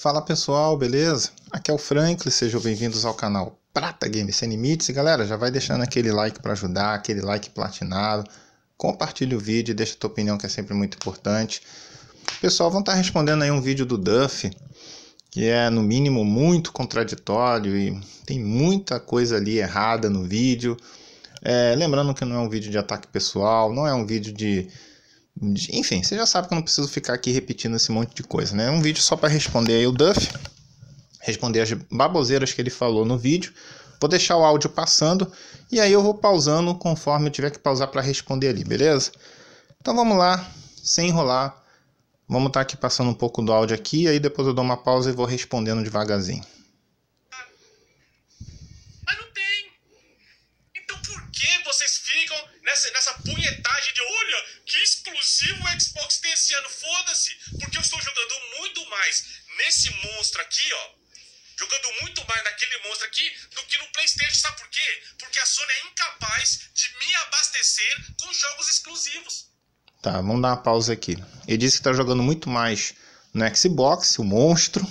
Fala pessoal, beleza? Aqui é o Franklin, sejam bem-vindos ao canal Prata Games Sem Limites. E galera, já vai deixando aquele like para ajudar, aquele like platinado. Compartilha o vídeo, deixa a tua opinião que é sempre muito importante. Pessoal, vão estar respondendo aí um vídeo do Duff, que é no mínimo muito contraditório e tem muita coisa ali errada no vídeo. É, lembrando que não é um vídeo de ataque pessoal, não é um vídeo de enfim, você já sabe que eu não preciso ficar aqui repetindo esse monte de coisa, né? Um vídeo só para responder aí o Duff, responder as baboseiras que ele falou no vídeo. Vou deixar o áudio passando e aí eu vou pausando conforme eu tiver que pausar para responder ali, beleza? Então vamos lá, sem enrolar. Vamos estar tá aqui passando um pouco do áudio aqui, aí depois eu dou uma pausa e vou respondendo devagarzinho. vocês ficam nessa, nessa punhetagem de olha, que exclusivo o Xbox tem esse ano, foda-se, porque eu estou jogando muito mais nesse monstro aqui, ó. Jogando muito mais naquele monstro aqui do que no PlayStation, sabe por quê? Porque a Sony é incapaz de me abastecer com jogos exclusivos. Tá, vamos dar uma pausa aqui. Ele disse que tá jogando muito mais no Xbox, o monstro,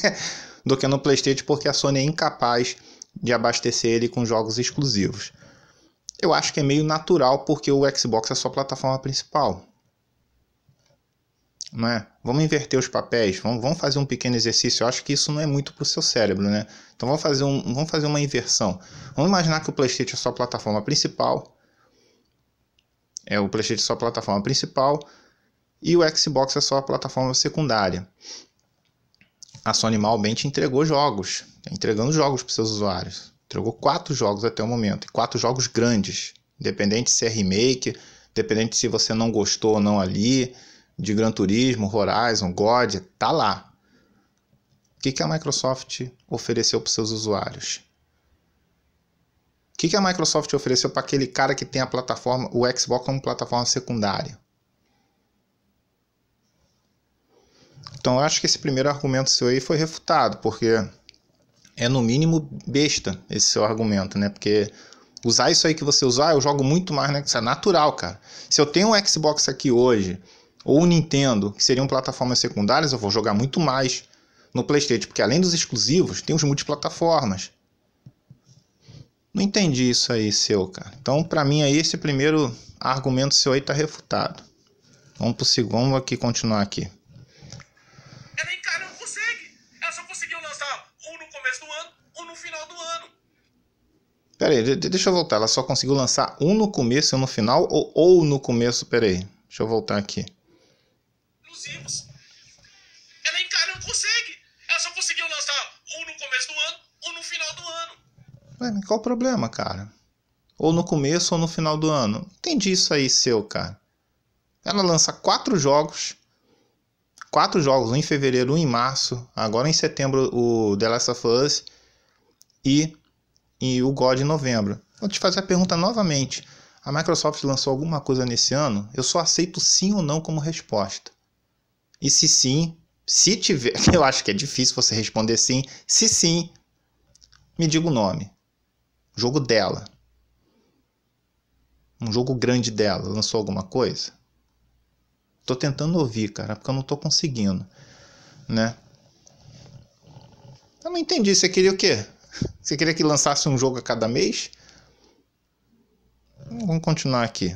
do que no PlayStation, porque a Sony é incapaz de abastecer ele com jogos exclusivos. Eu acho que é meio natural porque o Xbox é a sua plataforma principal. Não é? Vamos inverter os papéis, vamos, vamos fazer um pequeno exercício. Eu acho que isso não é muito para o seu cérebro, né? Então vamos fazer, um, vamos fazer uma inversão. Vamos imaginar que o PlayStation é a sua plataforma principal. É o PlayStation é a sua plataforma principal e o Xbox é a sua plataforma secundária. A Sony te entregou jogos, tá entregando jogos para seus usuários. Trocou quatro jogos até o momento, e quatro jogos grandes, independente se é remake, independente se você não gostou ou não ali, de Gran Turismo, Horizon, God, tá lá. O que, que a Microsoft ofereceu para seus usuários? O que, que a Microsoft ofereceu para aquele cara que tem a plataforma, o Xbox como plataforma secundária? Então eu acho que esse primeiro argumento seu aí foi refutado, porque é no mínimo besta esse seu argumento, né? Porque usar isso aí que você usar, ah, eu jogo muito mais né? Xbox. É natural, cara. Se eu tenho um Xbox aqui hoje, ou um Nintendo, que seriam plataformas secundárias, eu vou jogar muito mais no PlayStation, porque além dos exclusivos, tem os multiplataformas. Não entendi isso aí seu, cara. Então, para mim aí esse primeiro argumento seu aí tá refutado. Vamos pro segundo, vamos aqui continuar aqui. Peraí, deixa eu voltar. Ela só conseguiu lançar um no começo e um no final? Ou, ou no começo? Peraí, deixa eu voltar aqui. Inclusive, Ela encara não consegue. Ela só conseguiu lançar um no começo do ano, ou no final do ano. Ué, mas qual o problema, cara? Ou no começo ou no final do ano. Entendi isso aí seu, cara. Ela lança quatro jogos. Quatro jogos, um em fevereiro, um em março. Agora em setembro o The Last of Us. E e o God em novembro. Vou te fazer a pergunta novamente. A Microsoft lançou alguma coisa nesse ano? Eu só aceito sim ou não como resposta. E se sim, se tiver, eu acho que é difícil você responder sim. Se sim, me diga o nome. jogo dela. Um jogo grande dela. Lançou alguma coisa? Tô tentando ouvir, cara, porque eu não tô conseguindo, né? Eu não entendi. Você queria o quê? Você queria que lançasse um jogo a cada mês? Hum, vamos continuar aqui.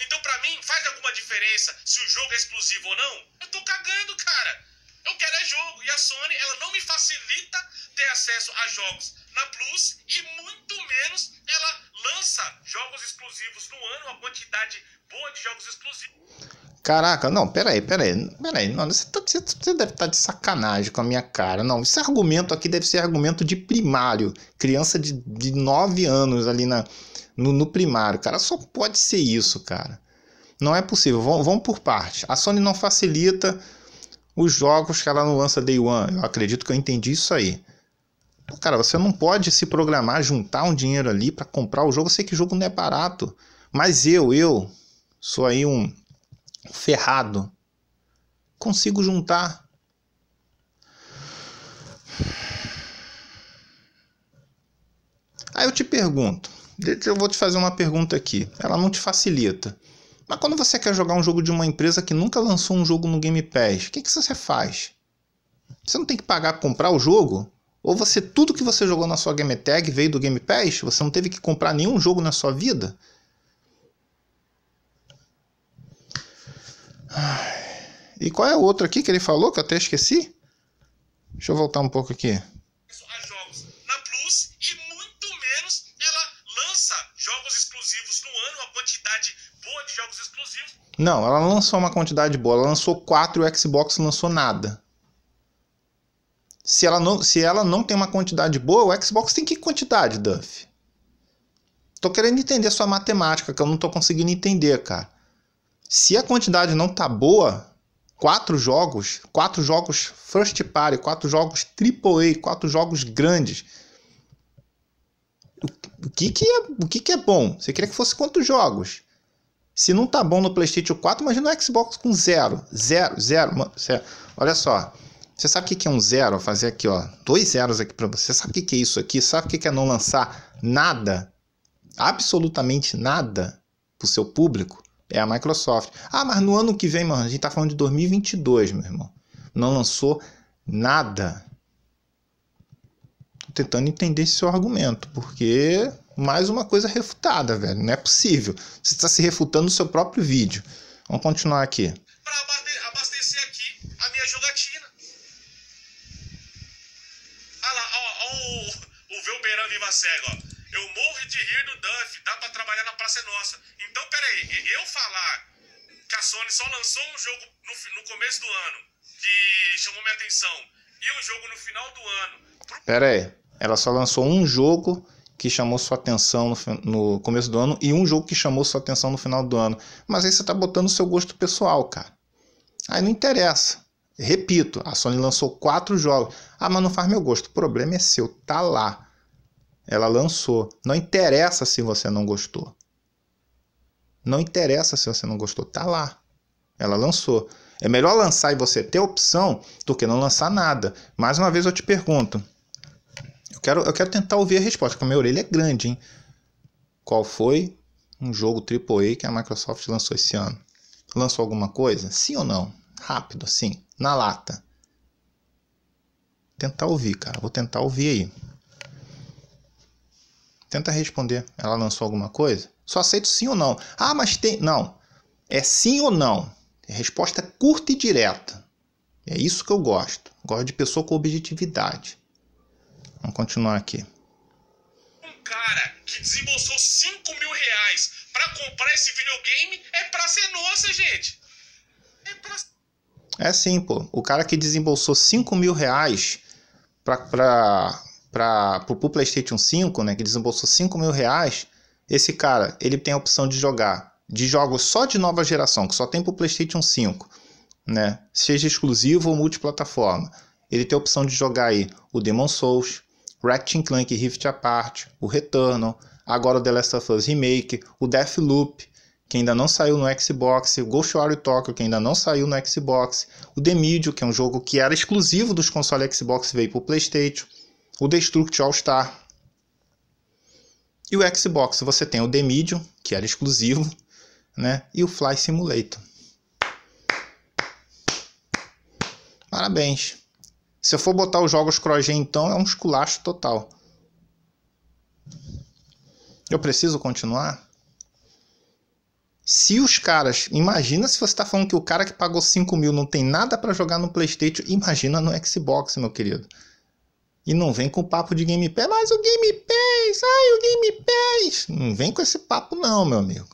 Então, pra mim, faz alguma diferença se o jogo é exclusivo ou não? Eu tô cagando, cara. Eu quero é jogo. E a Sony, ela não me facilita ter acesso a jogos na Plus e muito menos ela lança jogos exclusivos no ano, uma quantidade boa de jogos exclusivos. Caraca, não, peraí, peraí, peraí, não, você, tá, você, você deve estar tá de sacanagem com a minha cara. Não, esse argumento aqui deve ser argumento de primário. Criança de, de 9 anos ali na, no, no primário, cara, só pode ser isso, cara. Não é possível, vamos, vamos por parte. A Sony não facilita os jogos que ela não lança Day One. Eu acredito que eu entendi isso aí. Pô, cara, você não pode se programar, juntar um dinheiro ali para comprar o jogo. Eu sei que o jogo não é barato, mas eu, eu sou aí um ferrado, consigo juntar. Aí eu te pergunto, eu vou te fazer uma pergunta aqui, ela não te facilita. Mas quando você quer jogar um jogo de uma empresa que nunca lançou um jogo no Game Pass, o que, que você faz? Você não tem que pagar para comprar o jogo? Ou você tudo que você jogou na sua Game Tag veio do Game Pass? Você não teve que comprar nenhum jogo na sua vida? E qual é o outro aqui que ele falou que eu até esqueci? Deixa eu voltar um pouco aqui. jogos na Plus e muito menos ela lança jogos exclusivos no ano, uma quantidade boa de jogos exclusivos. Não, ela lançou uma quantidade boa. Ela lançou 4 e o Xbox lançou nada. Se ela, não, se ela não tem uma quantidade boa, o Xbox tem que quantidade, Duff? Tô querendo entender sua matemática, que eu não tô conseguindo entender, cara. Se a quantidade não tá boa, quatro jogos, quatro jogos first party, quatro jogos AAA, quatro jogos grandes. O que que é, o que que é bom? Você queria que fosse quantos jogos? Se não tá bom no PlayStation 4, imagina o Xbox com zero, zero, zero, mano, zero. Olha só. Você sabe o que que é um zero? Vou fazer aqui, ó, dois zeros aqui para você. Você sabe o que que é isso aqui? Sabe o que que é não lançar nada? Absolutamente nada pro seu público? É a Microsoft. Ah, mas no ano que vem, mano, a gente tá falando de 2022, meu irmão. Não lançou nada. Tô tentando entender esse seu argumento, porque mais uma coisa refutada, velho. Não é possível. Você está se refutando no seu próprio vídeo. Vamos continuar aqui. Para abastecer aqui a minha jogatina. Ah lá, ó, ó o, o Velberan Viva Cego, ó. Eu morro de rir do Duff, dá para trabalhar na Praça é Nossa. Então, peraí, eu falar que a Sony só lançou um jogo no, no começo do ano que chamou minha atenção e um jogo no final do ano. Pro... Peraí, ela só lançou um jogo que chamou sua atenção no, no, começo do ano e um jogo que chamou sua atenção no final do ano. Mas aí você tá botando seu gosto pessoal, cara. Aí não interessa. Repito, a Sony lançou quatro jogos. Ah, mas não faz meu gosto. O problema é seu, tá lá. Ela lançou. Não interessa se você não gostou. Não interessa se você não gostou, tá lá. Ela lançou. É melhor lançar e você ter opção do que não lançar nada. Mais uma vez eu te pergunto. Eu quero, eu quero tentar ouvir a resposta, porque a minha orelha é grande, hein? Qual foi um jogo AAA que a Microsoft lançou esse ano? Lançou alguma coisa? Sim ou não? Rápido, assim, na lata. Tentar ouvir, cara. Vou tentar ouvir aí. Tenta responder. Ela lançou alguma coisa? Só aceito sim ou não. Ah, mas tem. Não. É sim ou não. É resposta curta e direta. É isso que eu gosto. Gosto de pessoa com objetividade. Vamos continuar aqui. Um cara que desembolsou 5 mil reais pra comprar esse videogame é pra ser nossa, gente. É pra. É sim, pô. O cara que desembolsou 5 mil reais pra, pra para o PlayStation 5, né, que desembolsou 5 mil reais, esse cara ele tem a opção de jogar de jogos só de nova geração, que só tem para o PlayStation 5, né, seja exclusivo ou multiplataforma. Ele tem a opção de jogar aí o Demon Souls, Ratchet Clank Rift Apart, o Returnal, agora o The Last of Us Remake, o Deathloop, que ainda não saiu no Xbox, o Ghostwire Tokyo, que ainda não saiu no Xbox, o The Medium, que é um jogo que era exclusivo dos consoles Xbox e veio para o PlayStation, o Destruct All Star. E o Xbox você tem o The Medium, que era exclusivo, né? E o Fly Simulator. Parabéns. Se eu for botar os jogos cross então é um esculacho total. Eu preciso continuar? Se os caras. Imagina se você está falando que o cara que pagou 5 mil não tem nada para jogar no PlayStation, imagina no Xbox, meu querido. E não vem com papo de Game Pass, mas o Game Pass, ai o Game Pass. Não vem com esse papo não, meu amigo.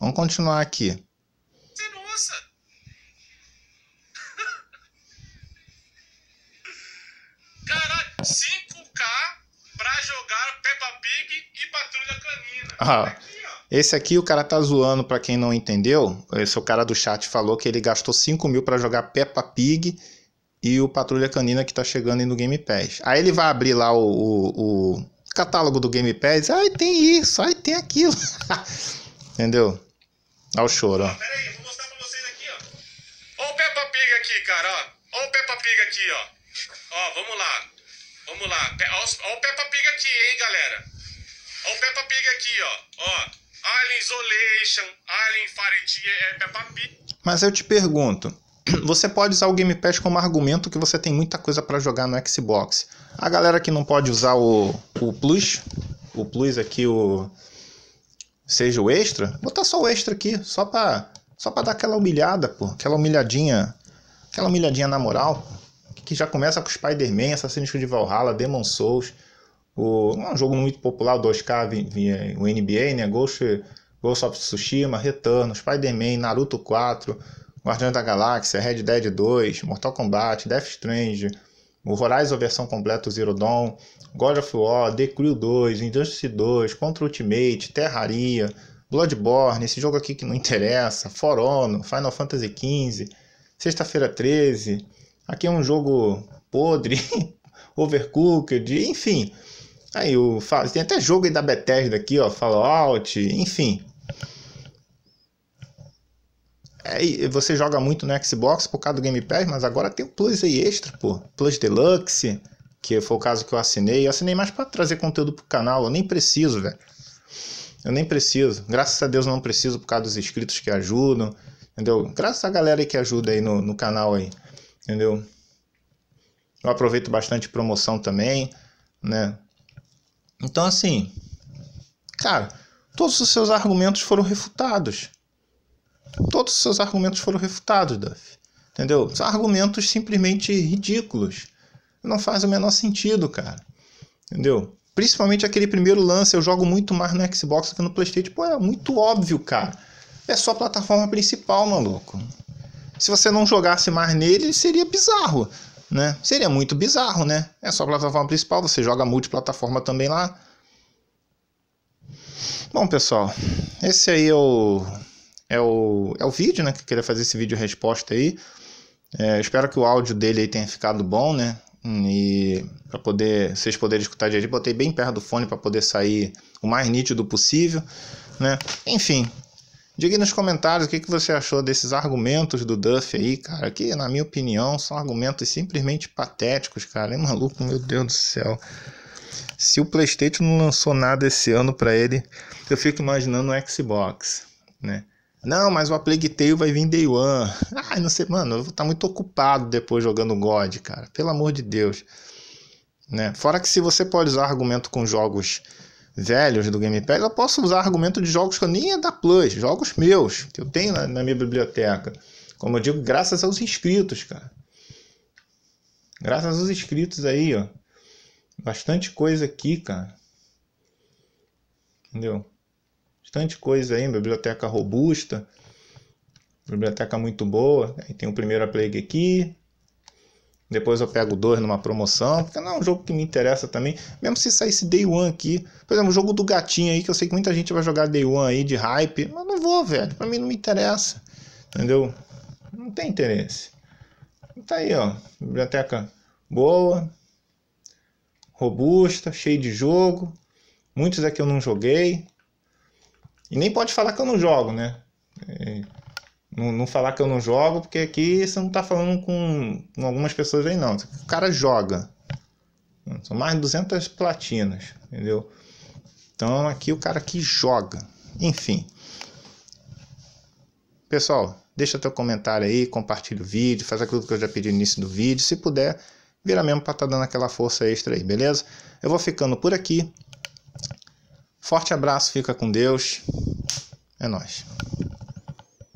Vamos continuar aqui. Você não usa? Caralho, 5K pra jogar Peppa Pig e Patrulha Canina. Ah. esse aqui o cara tá zoando, para quem não entendeu. Esse é o cara do chat falou que ele gastou 5 mil para jogar Peppa Pig e o Patrulha Canina que tá chegando aí no Game Pass. Aí ele vai abrir lá o, o, o catálogo do Game Pass, aí tem isso, aí tem aquilo. Entendeu? Olha o choro. Ah, pera vou mostrar pra vocês aqui, ó. Ó o Peppa Pig aqui, cara, ó. Ó o Peppa Pig aqui, ó. Ó, vamos lá. Vamos lá. Ó, ó o Peppa Pig aqui, hein, galera. Ó o Peppa Pig aqui, ó. Ó. Alien Isolation, Alien Farentia, é Peppa Pig. Mas eu te pergunto, Você pode usar o Game Pass como argumento que você tem muita coisa para jogar no Xbox. A galera que não pode usar o, o Plus, o Plus aqui, o seja o Extra, vou botar só o Extra aqui, só para só pra dar aquela humilhada, pô, aquela humilhadinha, aquela humilhadinha na moral, que já começa com Spider-Man, Assassin's Creed Valhalla, Demon Souls, o, é um jogo muito popular, o 2K, o NBA, né, Ghost, Ghost of Tsushima, Return, Spider-Man, Naruto 4 Guardiões da Galáxia, Red Dead 2, Mortal Kombat, Death Strange, o Horizon versão completa, Zero Dawn, God of War, The Crew 2, Injustice 2, Contra Ultimate, Terraria, Bloodborne, esse jogo aqui que não interessa, For Honor, Final Fantasy XV, Sexta-feira 13, aqui é um jogo podre, Overcooked, enfim. Aí o tem até jogo aí da Bethesda aqui, ó, Fallout, enfim. É, você joga muito no Xbox por causa do Game Pass, mas agora tem o Plus aí extra, pô. Plus Deluxe, que foi o caso que eu assinei. Eu assinei mais para trazer conteúdo pro canal, eu nem preciso, velho. Eu nem preciso. Graças a Deus não preciso por causa dos inscritos que ajudam, entendeu? Graças à galera aí que ajuda aí no, no canal aí, entendeu? Eu aproveito bastante promoção também, né? Então, assim, cara, todos os seus argumentos foram refutados. Todos os seus argumentos foram refutados, Duff. Entendeu? São argumentos simplesmente ridículos. Não faz o menor sentido, cara. Entendeu? Principalmente aquele primeiro lance, eu jogo muito mais no Xbox do que no PlayStation. Pô, é muito óbvio, cara. É só a plataforma principal, maluco. Se você não jogasse mais nele, seria bizarro, né? Seria muito bizarro, né? É só a plataforma principal, você joga multiplataforma também lá. Bom, pessoal, esse aí é o é o, é o vídeo, né? Que queria fazer esse vídeo resposta aí. É, espero que o áudio dele aí tenha ficado bom, né? E para poder vocês poderem escutar direito, botei bem perto do fone para poder sair o mais nítido possível, né? Enfim, diga aí nos comentários o que, que você achou desses argumentos do Duff aí, cara, que na minha opinião são argumentos simplesmente patéticos, cara. É maluco, meu Deus do céu. Se o PlayStation não lançou nada esse ano para ele, eu fico imaginando o Xbox, né? Não, mas o Plague Tale vai vir Day One. Ai, não sei, mano, eu vou estar tá muito ocupado depois jogando God, cara. Pelo amor de Deus. Né? Fora que se você pode usar argumento com jogos velhos do Game Pass, eu posso usar argumento de jogos que eu nem é da Plus, jogos meus, que eu tenho na, na minha biblioteca. Como eu digo, graças aos inscritos, cara. Graças aos inscritos aí, ó. Bastante coisa aqui, cara. Entendeu? bastante coisa aí, biblioteca robusta, biblioteca muito boa. Aí tem o primeiro Plague aqui, depois eu pego dois numa promoção, porque não é um jogo que me interessa também, mesmo se saísse Day One aqui, por exemplo, o jogo do gatinho aí, que eu sei que muita gente vai jogar Day One aí de hype, mas não vou, velho, pra mim não me interessa, entendeu? Não tem interesse. Tá aí, ó, biblioteca boa, robusta, cheia de jogo, muitos aqui eu não joguei, e nem pode falar que eu não jogo, né? É, não, não, falar que eu não jogo, porque aqui você não está falando com, com, algumas pessoas aí, não. O cara joga. São mais de 200 platinas, entendeu? Então aqui o cara que joga. Enfim. Pessoal, deixa teu comentário aí, compartilha o vídeo, faz aquilo que eu já pedi no início do vídeo. Se puder, vira mesmo para estar tá dando aquela força extra aí, beleza? Eu vou ficando por aqui. Forte abraço, fica com Deus. É nós.